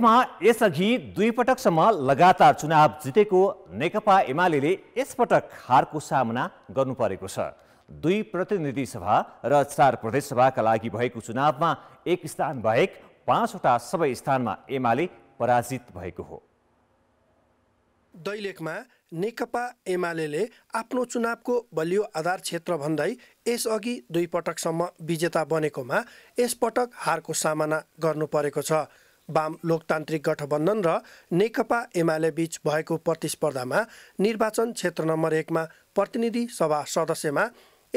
यसमा यसअघि दुई पटकसम्म लगातार चुनाव जितेको नेकपा एमाले यसपटक हारको सामना गर्नु परेको छ दुई प्रतिनिधि सभा र चार प्रदेशसभाका लागि भएको चुनावमा एक स्थान बाहेक पाँचवटा सबै स्थानमा एमाले पराजित भएको हो दैलेखमा नेकपा एमाले आफ्नो चुनावको बलियो आधार क्षेत्र भन्दै यसअघि दुई पटकसम्म विजेता बनेकोमा यसपटक हारको सामना गर्नु परेको छ वाम लोकतान्त्रिक गठबन्धन र नेकपा एमाले बीच भएको प्रतिस्पर्धामा निर्वाचन क्षेत्र नम्बर एकमा प्रतिनिधि सभा सदस्यमा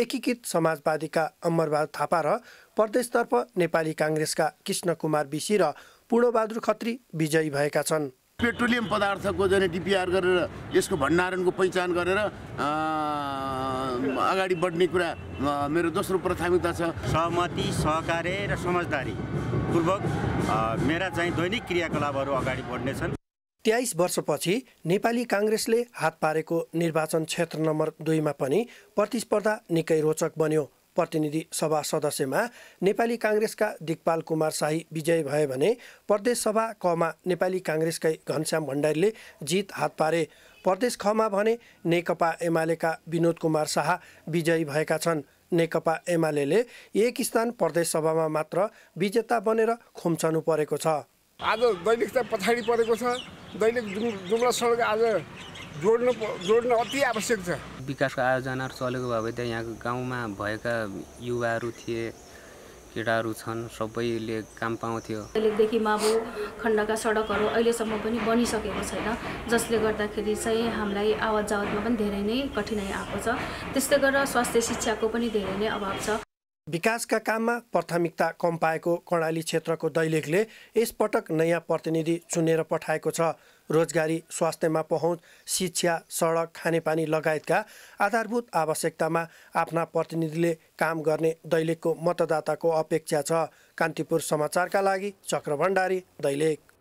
एकीकृत समाजवादीका अमरबहादुर थापा र प्रदेशतर्फ नेपाली काङ्ग्रेसका कृष्ण कुमार बिसी र पूर्णबहादुर खत्री विजयी भएका छन् पेट्रोलियम पदार्थको जाने डिपिआर गरेर यसको भण्डारणको पहिचान गरेर अगाडि बढ्ने कुरा मेरो दोस्रो प्राथमिकता छ सहमति सहकार्य र समझदारी पूर्वक मेरा चाहिँ दैनिक क्रियाकलापहरू अगाडि बढ्नेछन् तेइस वर्षपछि नेपाली काङ्ग्रेसले हात पारेको निर्वाचन क्षेत्र नम्बर दुईमा पनि प्रतिस्पर्धा निकै रोचक बन्यो प्रतिनिधि सभा सदस्यमा नेपाली काङ्ग्रेसका दिगपाल कुमार शाही विजयी भए भने प्रदेश सभा कमा नेपाली काङ्ग्रेसकै घनश्याम भण्डारीले जित हात पारे प्रदेश खमा भने नेकपा एमालेका विनोद कुमार शाह विजयी भएका छन् नेकपा एमाले एक स्थान सभामा मात्र विजेता बनेर खुम्चनु परेको छ आज दैनिक त पछाडि परेको छ दैनिक जुम्ला सडक आज जोड्नु जोड्नु अति आवश्यक छ विकासको आयोजनाहरू चलेको भए त यहाँको गाउँमा भएका युवाहरू थिए केटाहरू छन् सबैले काम पाउँथ्यो अहिलेदेखि माबु खण्डका सडकहरू अहिलेसम्म पनि बनिसकेको छैन जसले गर्दाखेरि चाहिँ हामीलाई आवत जावतमा पनि धेरै नै कठिनाइ आएको छ त्यस्तै गरेर स्वास्थ्य शिक्षाको पनि धेरै नै अभाव छ विकासका काममा प्राथमिकता कम पाएको कर्णाली क्षेत्रको दैलेखले यसपटक नयाँ प्रतिनिधि चुनेर पठाएको छ रोजगारी स्वास्थ्यमा पहुँच शिक्षा सडक खानेपानी लगायतका आधारभूत आवश्यकतामा आफ्ना प्रतिनिधिले काम गर्ने दैलेखको मतदाताको अपेक्षा छ कान्तिपुर समाचारका लागि चक्रभण्डारी दैलेख